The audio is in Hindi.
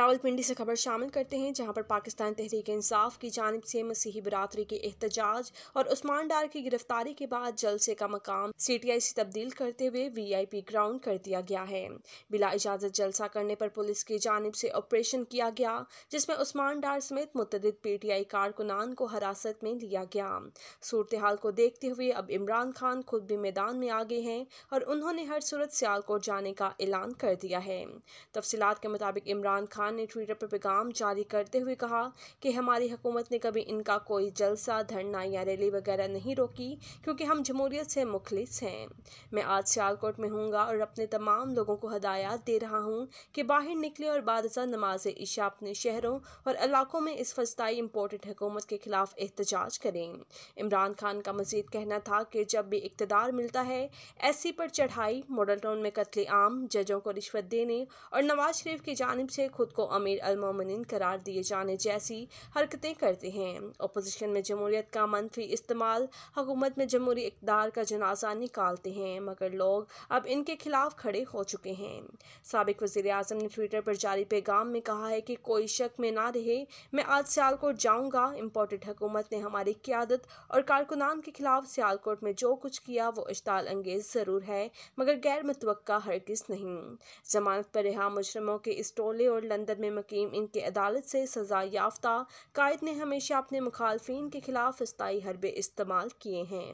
रावलपिंडी से खबर शामिल करते हैं जहां पर पाकिस्तान तहरीक इंसाफ की जानब से मसीही बरतरी के एहतजाज और उस्मान डार की गिरफ्तारी के बाद जलसे का मकाम सी टी आई से तब्दील करते हुए वी आई पी ग्राउंड कर दिया गया है बिला इजाजत जलसा करने पर पुलिस की जानब से ऑपरेशन किया गया जिसमें उस्मान डार समेत मुतद पी टी आई कारकुनान को हिरासत में लिया गया सूरत हाल को देखते हुए अब इमरान खान खुद भी मैदान में आ गए हैं और उन्होंने हर सूरत सियालकोट जाने का ऐलान कर दिया है तफसीत के मुताबिक इमरान खान खान ने ट्विटर पर पैगाम जारी करते हुए कहा कि हमारी हुकूमत ने कभी इनका कोई जलसा धरना या रैली वगैरह नहीं रोकी क्योंकि हम जमहूरियत से मुखलिस हैं मैं आज सियालकोट में हूँ और अपने तमाम लोगों को हदायत दे रहा हूँ कि बाहर निकले और बादशाह नमाज ईशा अपने शहरों और इलाकों में इस फस्ताई इम्पोर्टेड हुकूमत के खिलाफ एहतजाज करें इमरान खान का मजीद कहना था कि जब भी इकतदार मिलता है ऐसी पर चढ़ाई मॉडल टाउन में कत्ले आम जजों को रिश्वत देने और नवाज शरीफ की जानब से खुद को को अमीर अलमोमिन करार दिए जाने जैसी हरकतें करते हैं अपोजिशन में जमहूरियत का मनफी इस्तेमाल हुकूमत में जमहूरी इकदार का जनाजा निकालते हैं मगर लोग अब इनके खिलाफ खड़े हो चुके हैं सबक वजीर अजम ने ट्विटर पर जारी पैगाम में कहा है कि कोई शक में ना रहे मैं आज सियालकोट जाऊँगा इम्पोर्टेड हुकूमत ने हमारी क्यादत और कारकुनान के खिलाफ सियालकोट में जो कुछ किया वो इश्ताल अंगेज ज़रूर है मगर गैर मतवक़ा हरगिज़ नहीं जमानत पर रिहा मुजरमों के इस टोले और लंदन लंदन में मुकीम इनके अदालत से सज़ा याफ्ता कायद ने हमेशा अपने मुखालफन के खिलाफ अस्थाई हरबे इस्तेमाल किए हैं